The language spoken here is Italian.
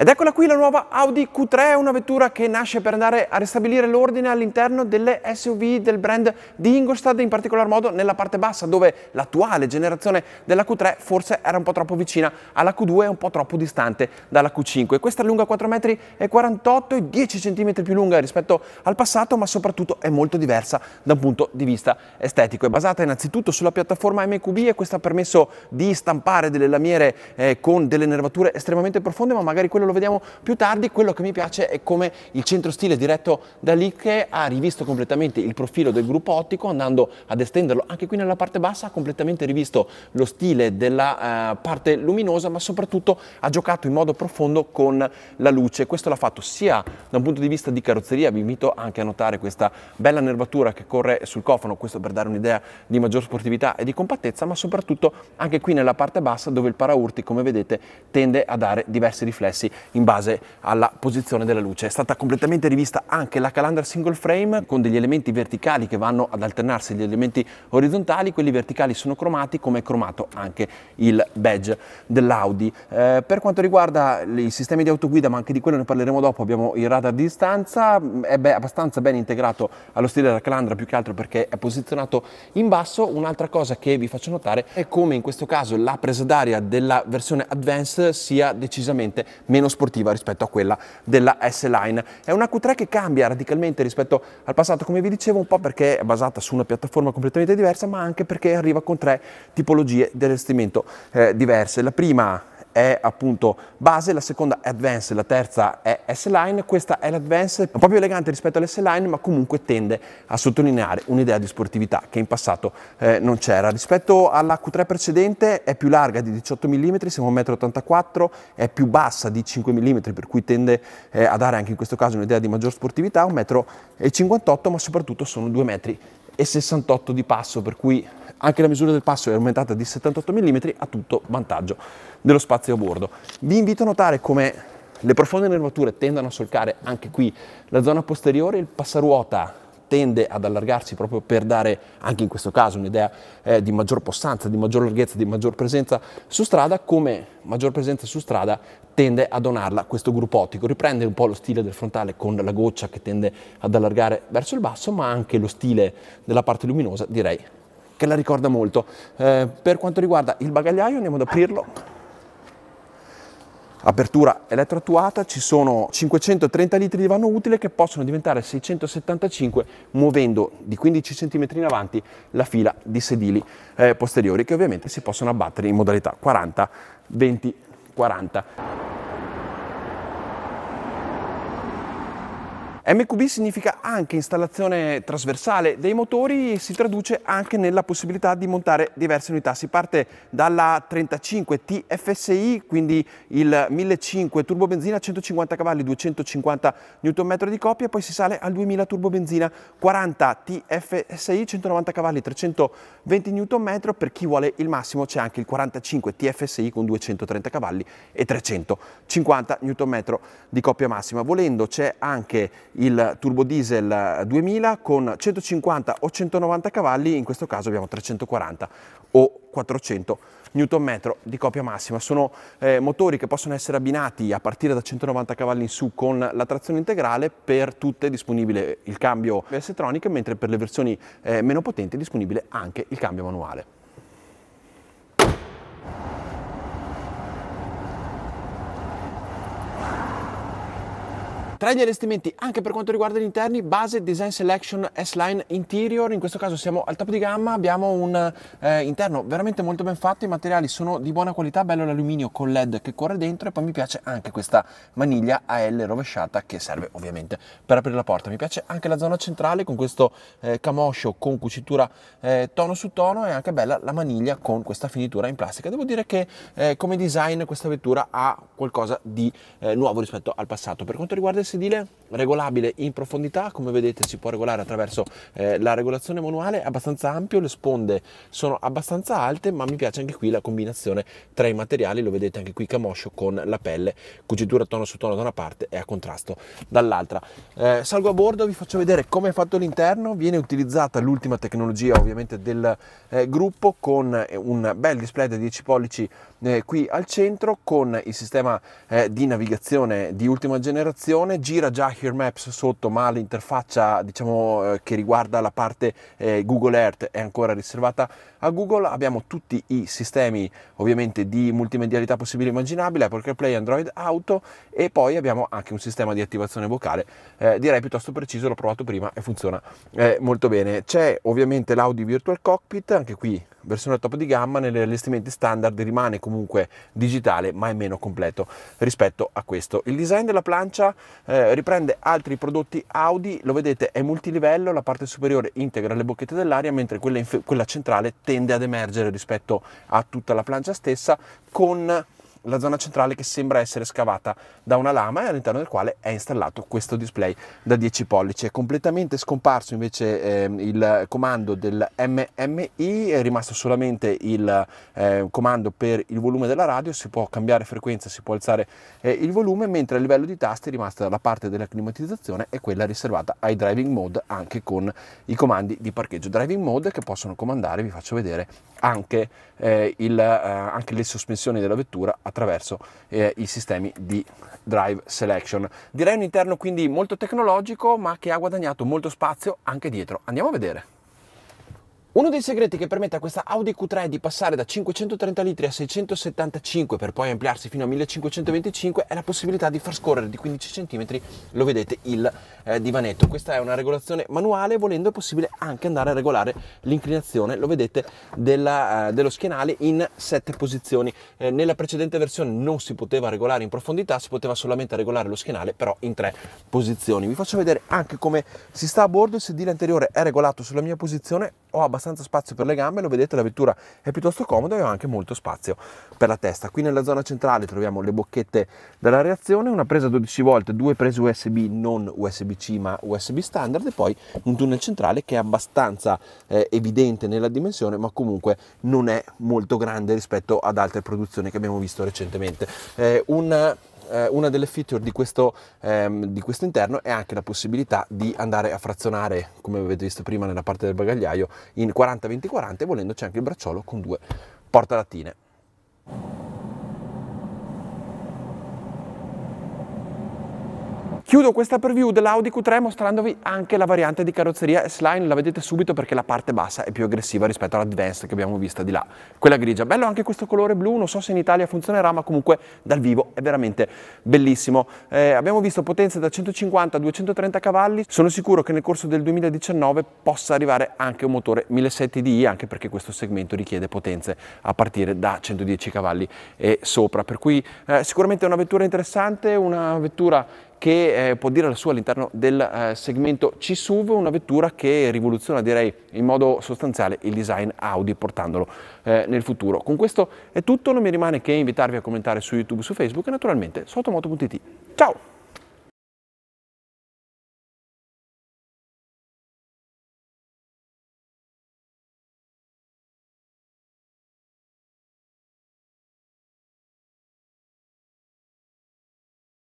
Ed eccola qui la nuova Audi Q3, una vettura che nasce per andare a ristabilire l'ordine all'interno delle SUV del brand di Ingolstadt, in particolar modo nella parte bassa, dove l'attuale generazione della Q3 forse era un po' troppo vicina alla Q2 e un po' troppo distante dalla Q5. Questa è lunga 4,48 m e 10 cm più lunga rispetto al passato, ma soprattutto è molto diversa da un punto di vista estetico. È basata innanzitutto sulla piattaforma MQB e questo ha permesso di stampare delle lamiere eh, con delle nervature estremamente profonde, ma magari quello lo vediamo più tardi. Quello che mi piace è come il centro stile diretto da Licche ha rivisto completamente il profilo del gruppo ottico andando ad estenderlo anche qui nella parte bassa, ha completamente rivisto lo stile della eh, parte luminosa ma soprattutto ha giocato in modo profondo con la luce. Questo l'ha fatto sia da un punto di vista di carrozzeria, vi invito anche a notare questa bella nervatura che corre sul cofano, questo per dare un'idea di maggior sportività e di compattezza, ma soprattutto anche qui nella parte bassa dove il paraurti, come vedete, tende a dare diversi riflessi in base alla posizione della luce. È stata completamente rivista anche la calandra single frame con degli elementi verticali che vanno ad alternarsi agli elementi orizzontali, quelli verticali sono cromati come è cromato anche il badge dell'Audi. Eh, per quanto riguarda i sistemi di autoguida, ma anche di quello ne parleremo dopo, abbiamo il radar di distanza, è beh, abbastanza ben integrato allo stile della calandra più che altro perché è posizionato in basso. Un'altra cosa che vi faccio notare è come in questo caso la presa d'aria della versione Advance sia decisamente meno meno sportiva rispetto a quella della S-Line. È una Q3 che cambia radicalmente rispetto al passato, come vi dicevo, un po' perché è basata su una piattaforma completamente diversa, ma anche perché arriva con tre tipologie di allestimento eh, diverse. La prima è appunto base, la seconda è advanced, la terza è S-Line, questa è l'advance, un po' più elegante rispetto all'S-Line ma comunque tende a sottolineare un'idea di sportività che in passato eh, non c'era. Rispetto alla Q3 precedente è più larga di 18 mm, siamo a 1,84 m, è più bassa di 5 mm per cui tende eh, a dare anche in questo caso un'idea di maggior sportività, 1,58 m ma soprattutto sono 2 metri e 68 di passo, per cui anche la misura del passo è aumentata di 78 mm a tutto vantaggio dello spazio a bordo. Vi invito a notare come le profonde nervature tendono a solcare anche qui la zona posteriore, il passaruota tende ad allargarsi proprio per dare, anche in questo caso, un'idea eh, di maggior possanza, di maggior larghezza, di maggior presenza su strada, come maggior presenza su strada tende a donarla questo gruppo ottico. Riprende un po' lo stile del frontale con la goccia che tende ad allargare verso il basso, ma anche lo stile della parte luminosa, direi che la ricorda molto. Eh, per quanto riguarda il bagagliaio, andiamo ad aprirlo apertura elettroattuata, ci sono 530 litri di vanno utile che possono diventare 675 muovendo di 15 cm in avanti la fila di sedili eh, posteriori che ovviamente si possono abbattere in modalità 40, 20, 40. MQB significa anche installazione trasversale dei motori e si traduce anche nella possibilità di montare diverse unità. Si parte dalla 35 TFSI, quindi il 1500 turbobenzina 150 cavalli, 250 Nm di coppia poi si sale al 2000 turbobenzina 40 TFSI, 190 cavalli, 320 Nm. Per chi vuole il massimo c'è anche il 45 TFSI con 230 cavalli e 350 Nm di coppia massima. Volendo c'è anche il turbo diesel 2000 con 150 o 190 cavalli, in questo caso abbiamo 340 o 400 Nm di coppia massima. Sono eh, motori che possono essere abbinati a partire da 190 cavalli in su con la trazione integrale, per tutte è disponibile il cambio S-Tronic, mentre per le versioni eh, meno potenti è disponibile anche il cambio manuale. Tra gli allestimenti, anche per quanto riguarda gli interni, base Design Selection S-Line Interior, in questo caso siamo al top di gamma, abbiamo un eh, interno veramente molto ben fatto, i materiali sono di buona qualità, bello l'alluminio con LED che corre dentro e poi mi piace anche questa maniglia a L rovesciata che serve ovviamente per aprire la porta. Mi piace anche la zona centrale con questo eh, camoscio con cucitura eh, tono su tono e anche bella la maniglia con questa finitura in plastica. Devo dire che eh, come design questa vettura ha qualcosa di eh, nuovo rispetto al passato. Per quanto riguarda il sedile regolabile in profondità, come vedete si può regolare attraverso eh, la regolazione manuale, è abbastanza ampio, le sponde sono abbastanza alte, ma mi piace anche qui la combinazione tra i materiali, lo vedete anche qui camoscio con la pelle, cucitura tono su tono da una parte e a contrasto dall'altra. Eh, salgo a bordo, vi faccio vedere come è fatto l'interno, viene utilizzata l'ultima tecnologia ovviamente del eh, gruppo con eh, un bel display da 10 pollici eh, qui al centro con il sistema eh, di navigazione di ultima generazione gira già Here Maps sotto, ma l'interfaccia diciamo, eh, che riguarda la parte eh, Google Earth è ancora riservata a Google. Abbiamo tutti i sistemi ovviamente di multimedialità possibili e immaginabili, Apple CarPlay, Android Auto e poi abbiamo anche un sistema di attivazione vocale, eh, direi piuttosto preciso, l'ho provato prima e funziona eh, molto bene. C'è ovviamente l'Audi Virtual Cockpit, anche qui versione top di gamma negli allestimenti standard rimane comunque digitale ma è meno completo rispetto a questo. Il design della plancia eh, riprende altri prodotti Audi, lo vedete è multilivello, la parte superiore integra le bocchette dell'aria mentre quella, quella centrale tende ad emergere rispetto a tutta la plancia stessa con la zona centrale che sembra essere scavata da una lama e all'interno del quale è installato questo display da 10 pollici. È completamente scomparso invece eh, il comando del MMI, è rimasto solamente il eh, comando per il volume della radio, si può cambiare frequenza, si può alzare eh, il volume, mentre a livello di tasti è rimasta la parte della climatizzazione e quella riservata ai driving mode anche con i comandi di parcheggio. Driving mode che possono comandare, vi faccio vedere, anche, eh, il, eh, anche le sospensioni della vettura attraverso attraverso eh, i sistemi di drive selection. Direi un interno quindi molto tecnologico ma che ha guadagnato molto spazio anche dietro. Andiamo a vedere. Uno dei segreti che permette a questa Audi Q3 di passare da 530 litri a 675 per poi ampliarsi fino a 1525 è la possibilità di far scorrere di 15 cm, lo vedete, il eh, divanetto. Questa è una regolazione manuale, volendo è possibile anche andare a regolare l'inclinazione, lo vedete, della, eh, dello schienale in 7 posizioni. Eh, nella precedente versione non si poteva regolare in profondità, si poteva solamente regolare lo schienale però in 3 posizioni. Vi faccio vedere anche come si sta a bordo, il sedile anteriore è regolato sulla mia posizione, ho abbastanza abbastanza spazio per le gambe, lo vedete la vettura è piuttosto comoda e ha anche molto spazio per la testa. Qui nella zona centrale troviamo le bocchette della reazione, una presa 12 volte, due prese USB non USB-C ma USB standard e poi un tunnel centrale che è abbastanza eh, evidente nella dimensione ma comunque non è molto grande rispetto ad altre produzioni che abbiamo visto recentemente. Eh, un eh, una delle feature di questo, ehm, di questo interno è anche la possibilità di andare a frazionare, come avete visto prima nella parte del bagagliaio, in 40-20-40 volendoci anche il bracciolo con due portalattine. Chiudo questa preview dell'Audi Q3 mostrandovi anche la variante di carrozzeria S-Line, la vedete subito perché la parte bassa è più aggressiva rispetto all'Advanced che abbiamo vista di là, quella grigia. Bello anche questo colore blu, non so se in Italia funzionerà, ma comunque dal vivo è veramente bellissimo. Eh, abbiamo visto potenze da 150 a 230 cavalli, sono sicuro che nel corso del 2019 possa arrivare anche un motore 1700 DI, anche perché questo segmento richiede potenze a partire da 110 cavalli e sopra, per cui eh, sicuramente è una vettura interessante, una vettura che eh, può dire la sua all'interno del eh, segmento C-SUV, una vettura che rivoluziona direi in modo sostanziale il design Audi portandolo eh, nel futuro. Con questo è tutto, non mi rimane che invitarvi a commentare su YouTube, su Facebook e naturalmente su sottomoto.it. Ciao!